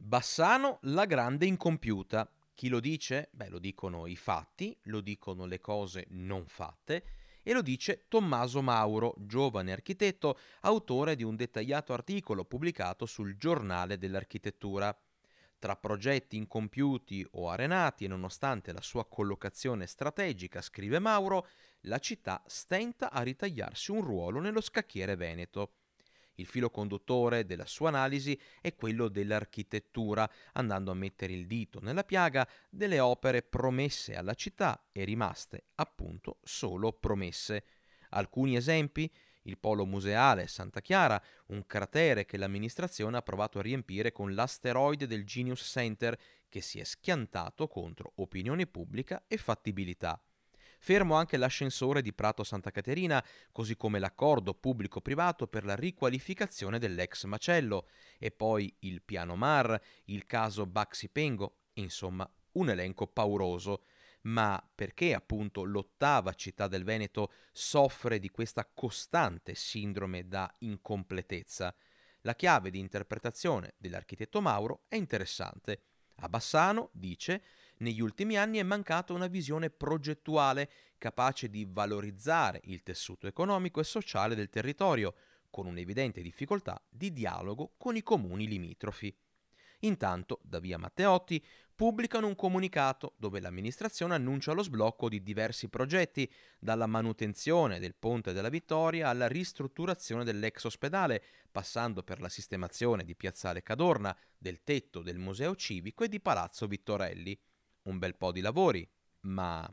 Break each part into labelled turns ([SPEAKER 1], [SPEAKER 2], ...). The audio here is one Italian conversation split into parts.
[SPEAKER 1] Bassano la grande incompiuta. Chi lo dice? Beh, lo dicono i fatti, lo dicono le cose non fatte e lo dice Tommaso Mauro, giovane architetto, autore di un dettagliato articolo pubblicato sul Giornale dell'Architettura. Tra progetti incompiuti o arenati e nonostante la sua collocazione strategica, scrive Mauro, la città stenta a ritagliarsi un ruolo nello scacchiere veneto. Il filo conduttore della sua analisi è quello dell'architettura, andando a mettere il dito nella piaga delle opere promesse alla città e rimaste appunto solo promesse. Alcuni esempi? il polo museale Santa Chiara, un cratere che l'amministrazione ha provato a riempire con l'asteroide del Genius Center che si è schiantato contro opinione pubblica e fattibilità. Fermo anche l'ascensore di Prato Santa Caterina, così come l'accordo pubblico-privato per la riqualificazione dell'ex macello, e poi il piano Mar, il caso Baxi Pengo, insomma un elenco pauroso. Ma perché appunto l'ottava città del Veneto soffre di questa costante sindrome da incompletezza? La chiave di interpretazione dell'architetto Mauro è interessante. A Bassano dice negli ultimi anni è mancata una visione progettuale capace di valorizzare il tessuto economico e sociale del territorio, con un'evidente difficoltà di dialogo con i comuni limitrofi. Intanto, da via Matteotti, pubblicano un comunicato dove l'amministrazione annuncia lo sblocco di diversi progetti, dalla manutenzione del Ponte della Vittoria alla ristrutturazione dell'ex ospedale, passando per la sistemazione di Piazzale Cadorna, del tetto del Museo Civico e di Palazzo Vittorelli un bel po' di lavori,
[SPEAKER 2] ma...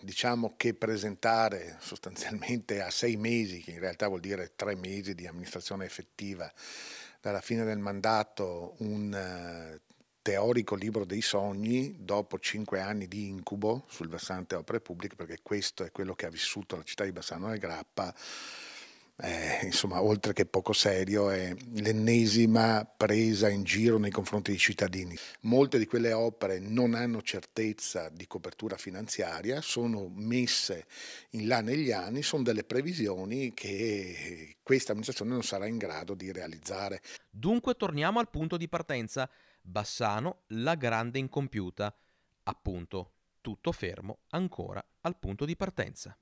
[SPEAKER 2] Diciamo che presentare sostanzialmente a sei mesi, che in realtà vuol dire tre mesi di amministrazione effettiva, dalla fine del mandato un eh, teorico libro dei sogni dopo cinque anni di incubo sul versante opere pubbliche, perché questo è quello che ha vissuto la città di Bassano del Grappa, eh, insomma, oltre che poco serio, è l'ennesima presa in giro nei confronti dei cittadini. Molte di quelle opere non hanno certezza di copertura finanziaria, sono messe in là negli anni, sono delle previsioni che questa amministrazione non sarà in grado di realizzare.
[SPEAKER 1] Dunque torniamo al punto di partenza. Bassano, la grande incompiuta. Appunto, tutto fermo ancora al punto di partenza.